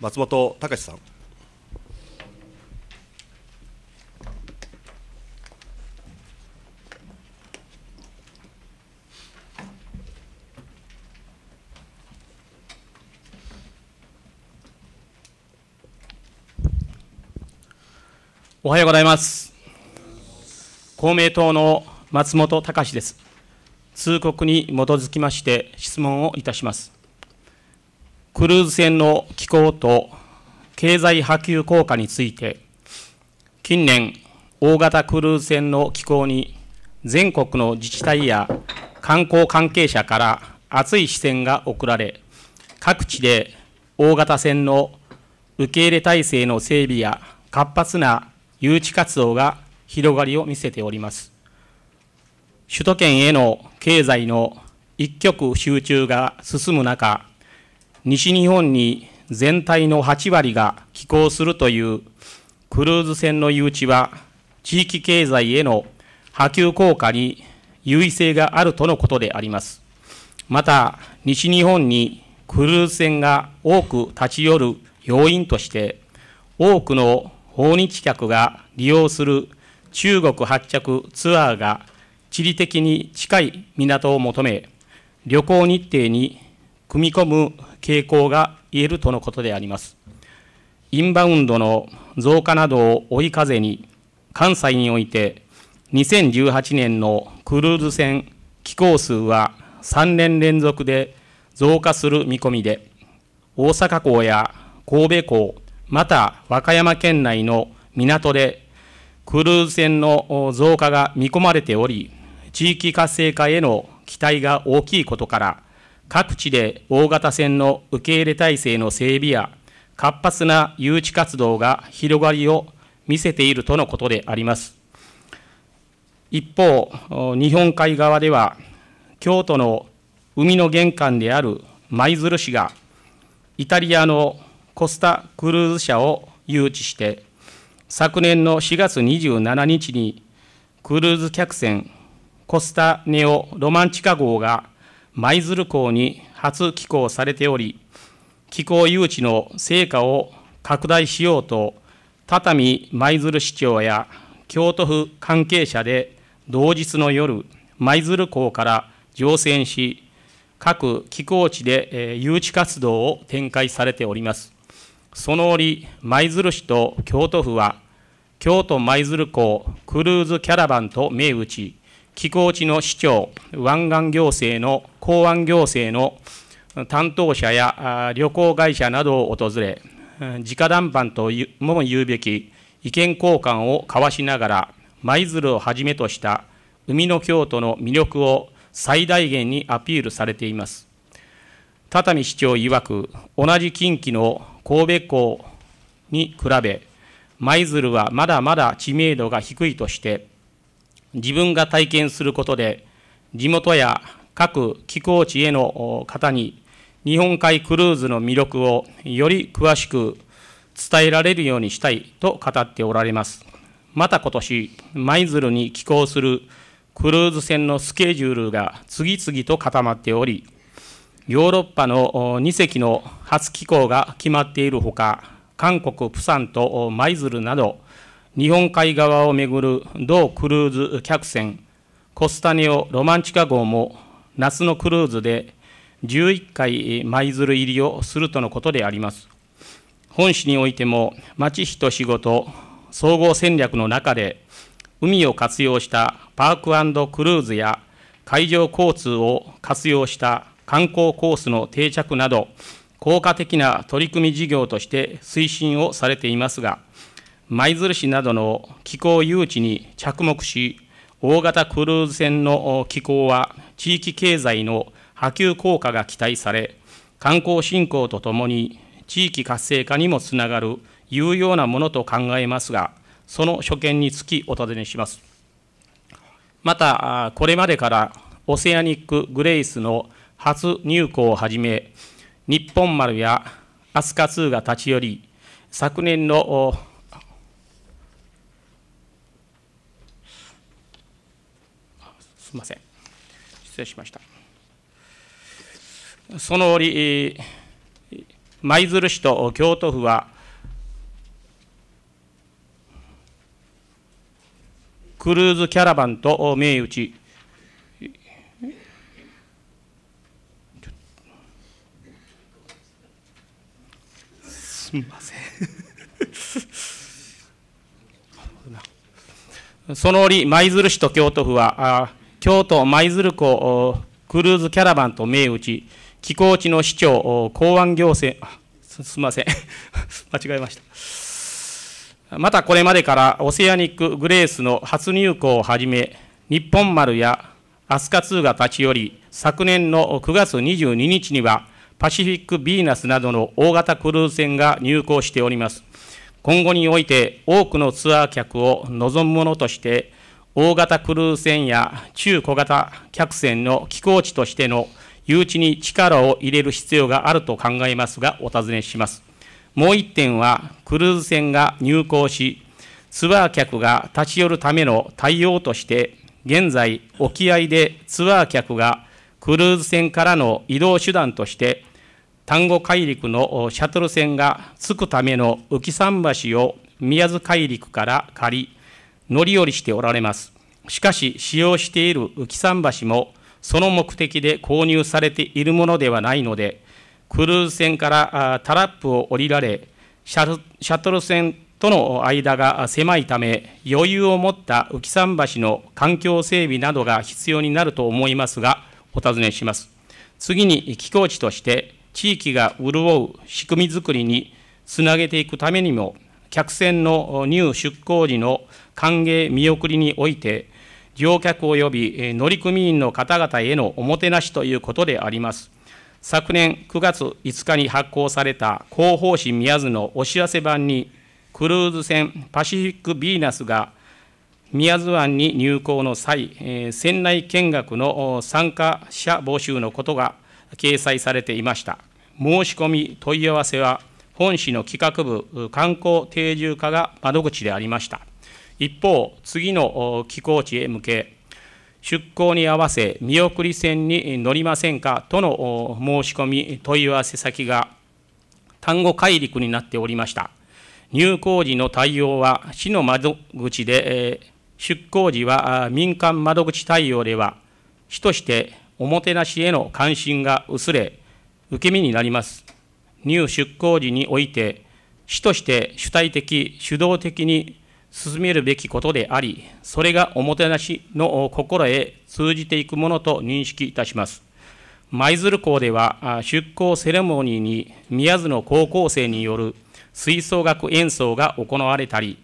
松本隆さん。おはようございます。公明党の松本隆です。通告に基づきまして質問をいたします。クルーズ船の気候と経済波及効果について、近年、大型クルーズ船の寄港に全国の自治体や観光関係者から熱い視線が送られ、各地で大型船の受け入れ体制の整備や活発な誘致活動が広がりを見せております。首都圏への経済の一極集中が進む中、西日本に全体の8割が寄港するというクルーズ船の誘致は地域経済への波及効果に優位性があるとのことであります。また、西日本にクルーズ船が多く立ち寄る要因として、多くの訪日客が利用する中国発着ツアーが地理的に近い港を求め、旅行日程に組み込む傾向が言えるとのことであります。インバウンドの増加などを追い風に、関西において2018年のクルーズ船寄港数は3年連続で増加する見込みで、大阪港や神戸港、また和歌山県内の港でクルーズ船の増加が見込まれており、地域活性化への期待が大きいことから、各地で大型船の受け入れ体制の整備や活発な誘致活動が広がりを見せているとのことであります。一方、日本海側では、京都の海の玄関である舞鶴市が、イタリアのコスタクルーズ社を誘致して、昨年の4月27日に、クルーズ客船コスタネオ・ロマンチカ号が舞鶴港に初寄港されており、寄港誘致の成果を拡大しようと、畳舞鶴市長や京都府関係者で同日の夜、舞鶴港から乗船し、各寄港地で誘致活動を展開されております。その折、舞鶴市と京都府は、京都舞鶴港クルーズキャラバンと銘打ち、寄港地の市長、湾岸行政の港湾行政の担当者や旅行会社などを訪れ、直談判とも言うべき意見交換を交わしながら、舞鶴をはじめとした海の京都の魅力を最大限にアピールされています。畳市長曰く、同じ近畿の神戸港に比べ、舞鶴はまだまだ知名度が低いとして、自分が体験することで、地元や各寄港地への方に、日本海クルーズの魅力をより詳しく伝えられるようにしたいと語っておられます。また今年、舞鶴に寄港するクルーズ船のスケジュールが次々と固まっており、ヨーロッパの2隻の初寄港が決まっているほか、韓国・プサンと舞鶴など、日本海側をめぐる同クルーズ客船コスタネオ・ロマンチカ号も夏のクルーズで11回舞鶴入りをするとのことであります本市においても町人仕事総合戦略の中で海を活用したパーククルーズや海上交通を活用した観光コースの定着など効果的な取り組み事業として推進をされていますが舞鶴市などの気候誘致に着目し、大型クルーズ船の寄港は地域経済の波及効果が期待され、観光振興とともに地域活性化にもつながる有用なものと考えますが、その所見につきお尋ねします。また、これまでからオセアニック・グレイスの初入港をはじめ、日本丸や飛鳥2が立ち寄り、昨年のすみません。失礼しました。その折、舞鶴市と京都府は、クルーズキャラバンと銘打ち、すみません その折、舞鶴市と京都府は、京都舞鶴港クルーズキャラバンと銘打ち、寄港地の市長、港湾行政、すみません、間違えました。またこれまでからオセアニック・グレースの初入港をはじめ、日本丸や飛鳥2が立ち寄り、昨年の9月22日には、パシフィック・ビーナスなどの大型クルーズ船が入港しております。今後において多くのツアー客を望むものとして、大型クルーズ船や中小型客船の寄港地としての誘致に力を入れる必要があると考えますが、お尋ねします。もう1点は、クルーズ船が入港し、ツアー客が立ち寄るための対応として、現在、沖合でツアー客がクルーズ船からの移動手段として、丹後海陸のシャトル船が着くための浮桟橋を宮津海陸から借り、乗り降りしておられます。しかし、使用している浮桟橋も、その目的で購入されているものではないので、クルーズ船からタラップを降りられ、シャトル船との間が狭いため、余裕を持った浮桟橋の環境整備などが必要になると思いますが、お尋ねします。次に、寄港地として、地域が潤う仕組みづくりにつなげていくためにも、客船の入出港時の歓迎見送りにおいて、乗客及び乗組員の方々へのおもてなしということであります。昨年9月5日に発行された広報誌宮津のお知らせ版に、クルーズ船パシフィック・ビーナスが宮津湾に入港の際、船内見学の参加者募集のことが掲載されていました。申し込み問い合わせは本市の企画部観光定住化が窓口でありました。一方、次の寄港地へ向け、出港に合わせ、見送り船に乗りませんかとの申し込み、問い合わせ先が単語海陸になっておりました。入港時の対応は市の窓口で、出港時は民間窓口対応では、市としておもてなしへの関心が薄れ、受け身になります。入出港時において、主として主体的、主導的に進めるべきことであり、それがおもてなしの心へ通じていくものと認識いたします。舞鶴港では、出港セレモニーに宮津の高校生による吹奏楽演奏が行われたり、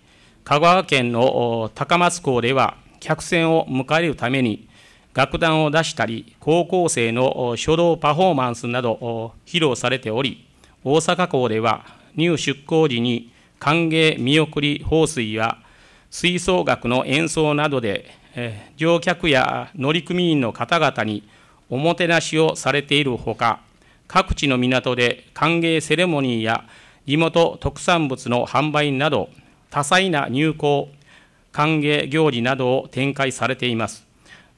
香川県の高松港では、客船を迎えるために、楽団を出したり、高校生の書道パフォーマンスなど披露されており、大阪港では入出港時に歓迎見送り放水や吹奏楽の演奏などで、え乗客や乗組員の方々におもてなしをされているほか各地の港で歓迎セレモニーや地元特産物の販売など多彩な入港歓迎行事などを展開されています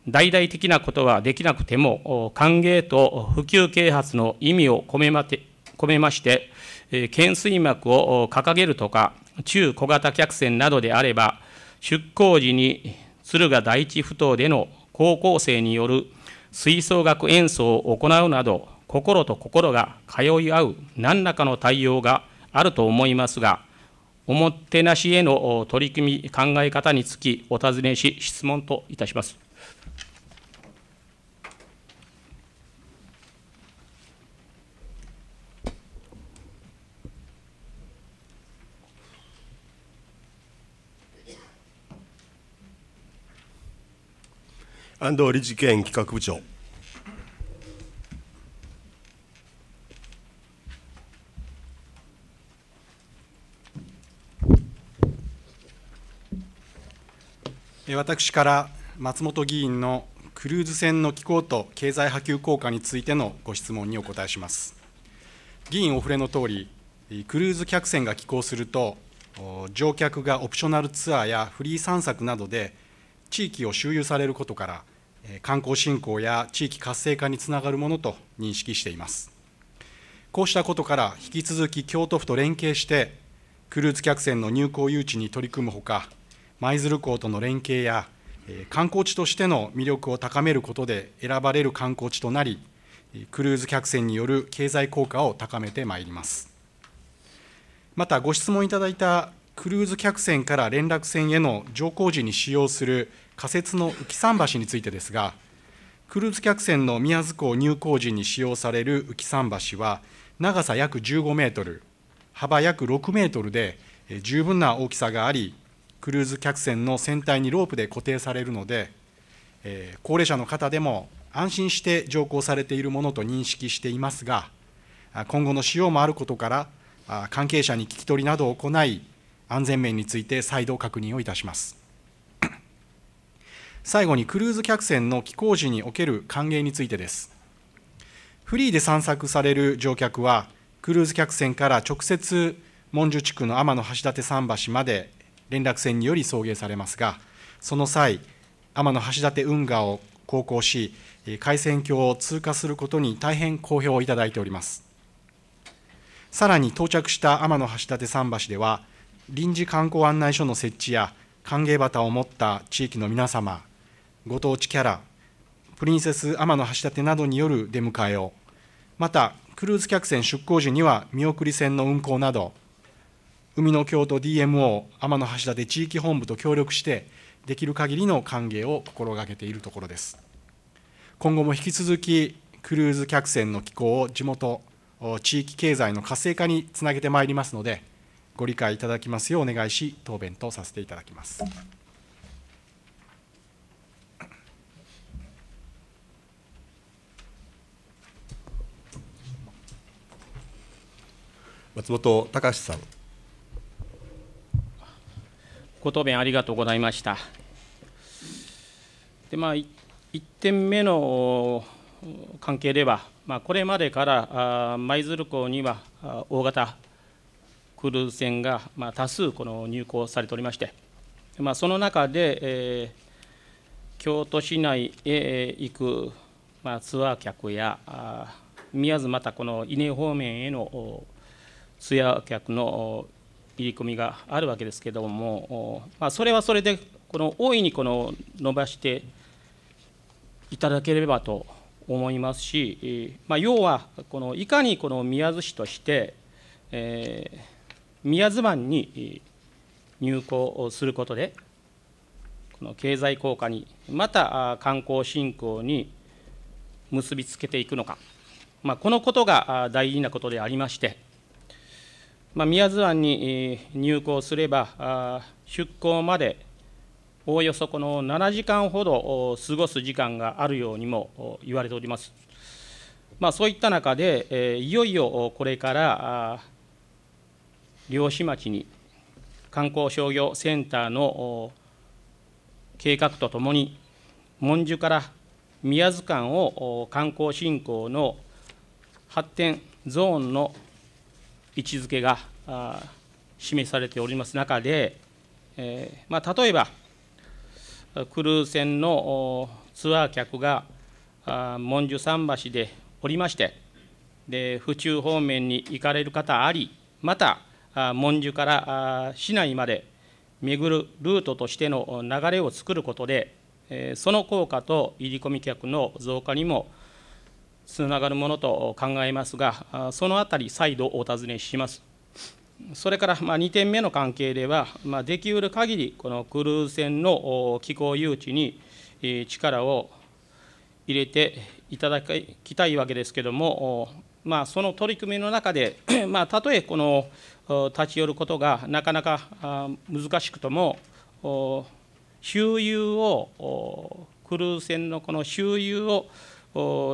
大々的なことはできなくても歓迎と普及啓発の意味を込めまて込めまして、懸垂幕を掲げるとか、中小型客船などであれば、出港時に敦賀第一ふ頭での高校生による吹奏楽演奏を行うなど、心と心が通い合う何らかの対応があると思いますが、おもてなしへの取り組み、考え方につき、お尋ねし、質問といたします。安藤理事県企画部長。私から松本議員のクルーズ船の機構と経済波及効果についてのご質問にお答えします。議員お触れの通り、クルーズ客船が寄港すると、乗客がオプショナルツアーやフリー散策などで、地域を周遊されることから、観光振興や地域活性化につながるものと認識しています。こうしたことから、引き続き京都府と連携して、クルーズ客船の入港誘致に取り組むほか、舞鶴港との連携や、観光地としての魅力を高めることで選ばれる観光地となり、クルーズ客船による経済効果を高めてまいります。また、ご質問いただいたクルーズ客船から連絡船への乗降時に使用する仮設の浮き桟橋についてですが、クルーズ客船の宮津港入港時に使用される浮き桟橋は、長さ約15メートル、幅約6メートルで、十分な大きさがあり、クルーズ客船の船体にロープで固定されるので、えー、高齢者の方でも安心して乗降されているものと認識していますが、今後の使用もあることから、関係者に聞き取りなどを行い、安全面について再度確認をいたします。最後にクルーズ客船の寄港時における歓迎についてです。フリーで散策される乗客は、クルーズ客船から直接、文殊地区の天橋立桟橋まで連絡船により送迎されますが、その際、天橋立運河を航行し、海線橋を通過することに大変好評をいただいております。さらに到着した天橋立桟橋では、臨時観光案内所の設置や歓迎旗を持った地域の皆様、ご当地キャラ、プリンセス天橋立などによる出迎えを、またクルーズ客船出港時には見送り船の運航など、海の京都 DMO 天橋立地域本部と協力して、できる限りの歓迎を心がけているところです。今後も引き続き、クルーズ客船の寄港を地元、地域経済の活性化につなげてまいりますので、ご理解いただきますようお願いし、答弁とさせていただきます。松本隆さん。ご答弁ありがとうございました。でまあ、1点目の関係では、まあ、これまでから舞鶴港には大型クルーズ船が、まあ、多数この入港されておりまして、まあ、その中で、えー、京都市内へ行く、まあ、ツアー客や宮津またこの稲方面へのツアー客の入り込みがあるわけですけれども、まあ、それはそれでこの大いにこの伸ばしていただければと思いますし、まあ、要はこのいかにこの宮津市として、えー、宮津湾に入港することで、この経済効果に、また観光振興に結びつけていくのか、まあ、このことが大事なことでありまして、まあ、宮津湾に入港すれば、出港までおおよそこの7時間ほど過ごす時間があるようにも言われております。まあ、そういった中で、いよいよこれから漁師町に観光商業センターの計画とともに、文殊から宮津間を観光振興の発展ゾーンの位置づけが示されております中で、えま例えば、クルーズ船のツアー客が文殊桟橋でおりまして、で府中方面に行かれる方あり、また文殊から市内まで巡るルートとしての流れを作ることで、その効果と入り込み客の増加にもつながるものと考えますが、そのあたり、再度お尋ねします。それから、ま2点目の関係では、まできうる限り、このクルーズ船の気候誘致に力を入れていただきたいわけですけれども、まその取り組みの中で、まあ、たとえこの立ち寄ることがなかなか難しくとも、周遊を、クルーズ船のこの周遊を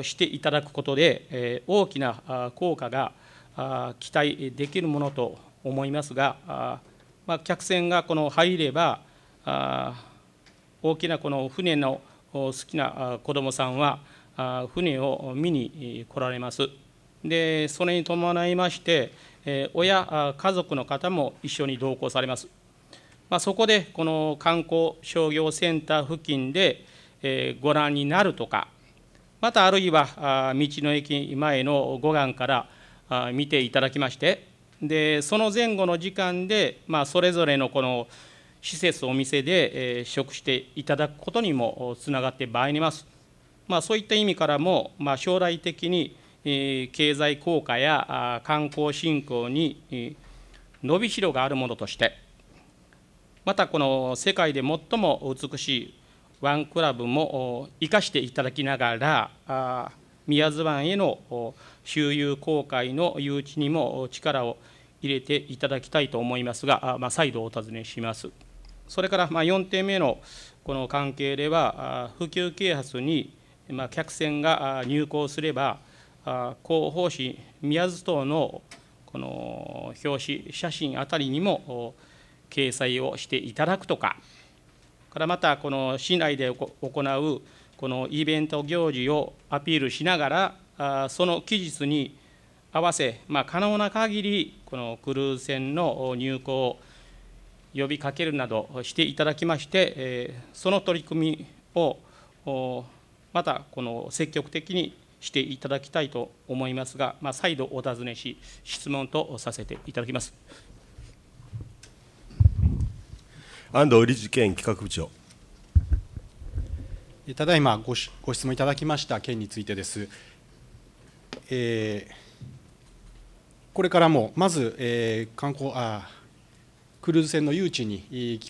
していただくことで、大きな効果が期待できるものと思いますが、ま客船がこの入れば、大きなこの船の好きな子どもさんは、船を見に来られます。でそれに伴いまして、え親、家族の方も一緒に同行されます。まあ、そこで、この観光商業センター付近で、えご覧になるとか、またあるいは道の駅前の護岸から見ていただきまして、でその前後の時間で、まあ、それぞれのこの施設、お店で、え食していただくことにもつながってまいります。まあ、そういった意味からも、まあ、将来的に経済効果や観光振興に伸びしろがあるものとして、またこの世界で最も美しいワンクラブも生かしていただきながら、宮津湾への周遊航海の誘致にも力を入れていただきたいと思いますが、まあ、再度お尋ねします。それからま4点目のこの関係では、普及啓発に客船が入港すれば、広報誌、宮津島のこの表紙、写真あたりにも掲載をしていただくとか、からまたこの市内で行うこのイベント行事をアピールしながら、その期日に合わせ、まあ、可能な限り、このクルーズ船の入港を呼びかけるなどしていただきまして、その取り組みをまたこの積極的にしていただきたいと思いますが、まあ、再度お尋ねし、質問とさせていただきます。安藤理事兼企画部長。ただいまごしご質問いただきました件についてです。えー、これからも、まず、えー、観光あクルーズ船の誘致に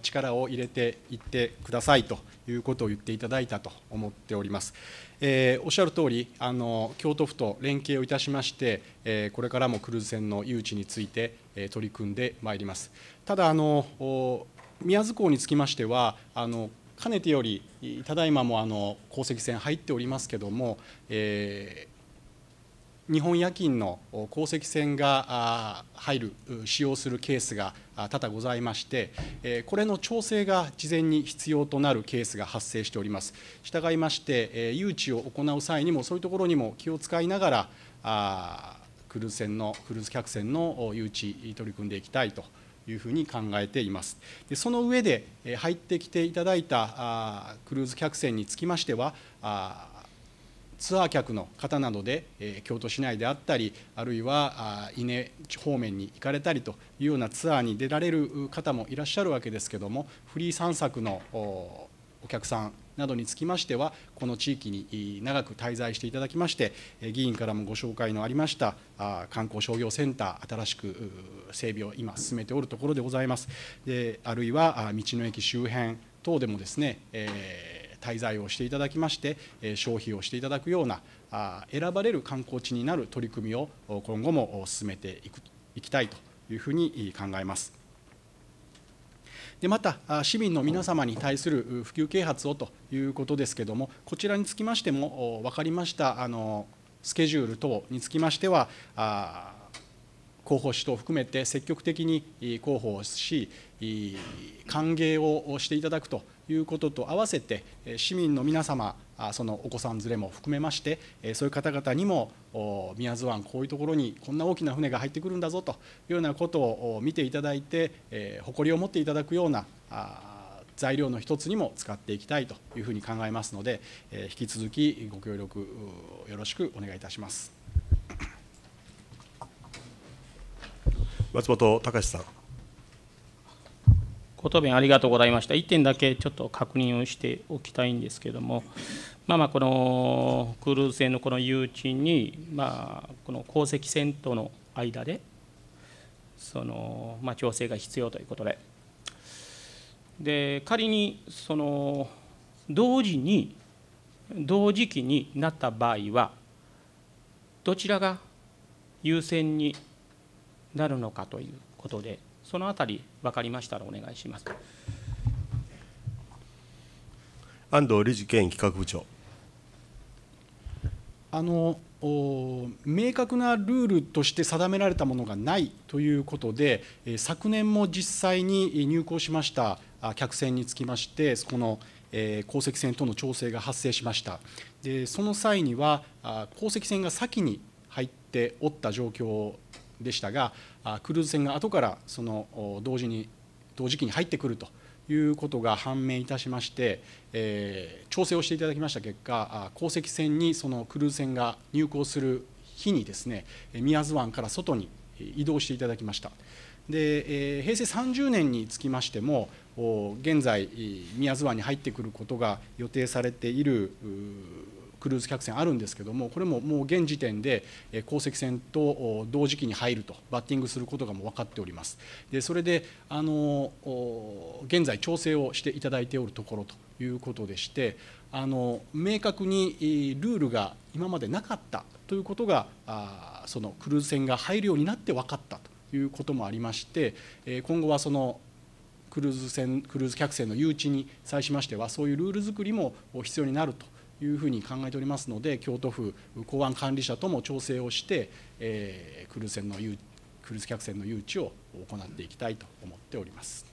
力を入れていってくださいということを言っていただいたと思っております。えー、おっしゃる通りあり、京都府と連携をいたしまして、えー、これからもクルーズ船の誘致について、えー、取り組んでまいります。ただあの宮津港につきましてはあのかねてよりただいまもあの鉱石船入っておりますけども、えー日本夜勤の鉱石船が入る、使用するケースが多々ございまして、これの調整が事前に必要となるケースが発生しております。従いまして、誘致を行う際にも、そういうところにも気を使いながら、クルーズ船の、クルーズ客船の誘致、取り組んでいきたいと。いうふうに考えていますでその上で入ってきていただいたクルーズ客船につきましてはツアー客の方などで、え京都市内であったりあるいは伊根方面に行かれたりというようなツアーに出られる方もいらっしゃるわけですけどもフリー散策のお客さんなどにつきましてはこの地域に長く滞在していただきまして議員からもご紹介のありました観光商業センター新しく整備を今進めておるところでございますであるいは道の駅周辺等でもですね、えー滞在をしていただきまして消費をしていただくような選ばれる観光地になる取り組みを今後も進めていくいきたいというふうに考えます。でまた、市民の皆様に対する普及啓発をということですけれども、こちらにつきましても分かりましたあのスケジュール等につきましては、広報誌等を含めて積極的に広報し、歓迎をしていただくということと合わせて市民の皆様そのお子さん連れも含めましてそういう方々にも宮津湾こういうところにこんな大きな船が入ってくるんだぞというようなことを見ていただいて誇りを持っていただくような材料の一つにも使っていきたいというふうに考えますので引き続きご協力よろしくお願いいたします。松本隆さんご答弁ありがとうございました。1点だけちょっと確認をしておきたいんですけれども、まあまあ、このクルーズ船のこの誘致に、まあ、この鉱石船との間で、そのまあ、調整が必要ということで、で仮にその同時に、同時期になった場合は、どちらが優先になるのかということで、そのあたり分かりましたらお願いします安藤理事兼企画部長。あの明確なルールとして定められたものがないということで、昨年も実際に入港しました客船につきまして、この鉱石船との調整が発生しました、でその際には、鉱石船が先に入っておった状況でしたがクルーズ船が後からその同時に同時期に入ってくるということが判明いたしまして、えー、調整をしていただきました結果鉱石船にそのクルーズ船が入港する日にですね宮津湾から外に移動していただきました。で、えー、平成30年につきましても現在宮津湾に入ってくることが予定されているクルーズ客船あるんですけどもこれももう現時点で鉱石船と同時期に入るとバッティングすることがもう分かっておりますでそれであの現在調整をしていただいておるところということでしてあの明確にルールが今までなかったということがそのクルーズ船が入るようになって分かったということもありまして今後はそのクルーズ船クルーズ客船の誘致に際しましてはそういうルール作りも必要になるというふうに考えておりますので京都府港湾管理者とも調整をして、えー、クルーズ船のクルーズ客船の誘致を行っていきたいと思っております。